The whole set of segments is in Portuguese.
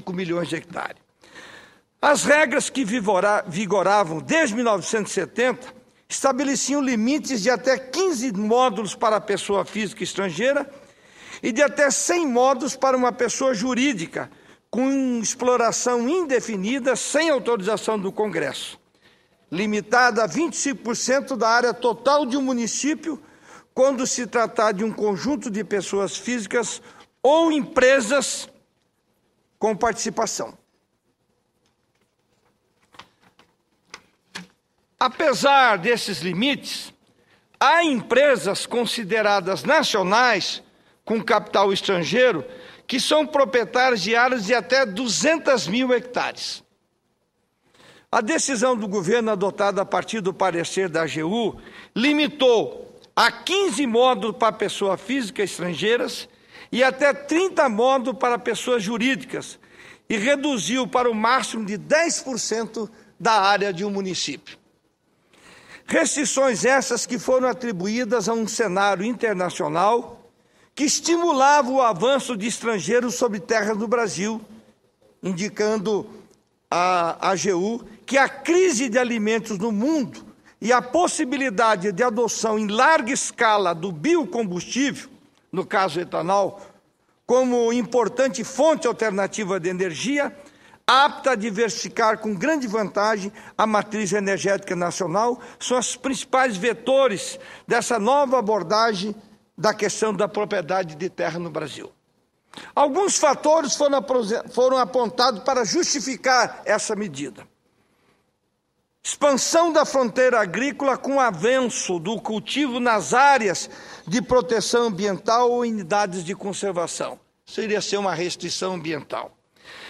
5 milhões de hectares. As regras que vigoravam desde 1970 estabeleciam limites de até 15 módulos para a pessoa física estrangeira e de até 100 módulos para uma pessoa jurídica, com exploração indefinida sem autorização do Congresso, limitada a 25% da área total de um município, quando se tratar de um conjunto de pessoas físicas ou empresas com participação. Apesar desses limites, há empresas consideradas nacionais com capital estrangeiro que são proprietárias de áreas de até 200 mil hectares. A decisão do governo adotada a partir do parecer da AGU limitou a 15 módulos para pessoas físicas estrangeiras e até 30 módulos para pessoas jurídicas, e reduziu para o máximo de 10% da área de um município. Restrições essas que foram atribuídas a um cenário internacional que estimulava o avanço de estrangeiros sobre terras no Brasil, indicando a AGU que a crise de alimentos no mundo e a possibilidade de adoção em larga escala do biocombustível no caso etanol, como importante fonte alternativa de energia, apta a diversificar com grande vantagem a matriz energética nacional, são os principais vetores dessa nova abordagem da questão da propriedade de terra no Brasil. Alguns fatores foram, foram apontados para justificar essa medida. Expansão da fronteira agrícola com avanço do cultivo nas áreas de proteção ambiental ou unidades de conservação. Seria ser uma restrição ambiental.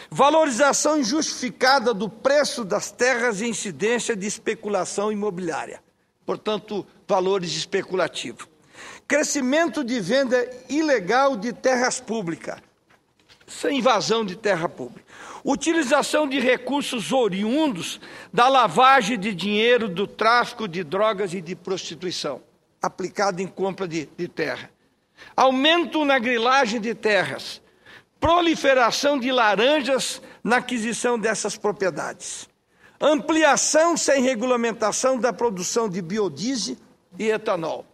Valorização injustificada do preço das terras e incidência de especulação imobiliária. Portanto, valores especulativos. Crescimento de venda ilegal de terras públicas invasão de terra pública. Utilização de recursos oriundos da lavagem de dinheiro, do tráfico de drogas e de prostituição, aplicado em compra de, de terra. Aumento na grilagem de terras. Proliferação de laranjas na aquisição dessas propriedades. Ampliação sem regulamentação da produção de biodiesel e etanol.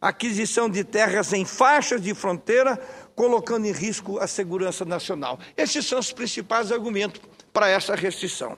Aquisição de terras em faixas de fronteira colocando em risco a segurança nacional. Esses são os principais argumentos para essa restrição.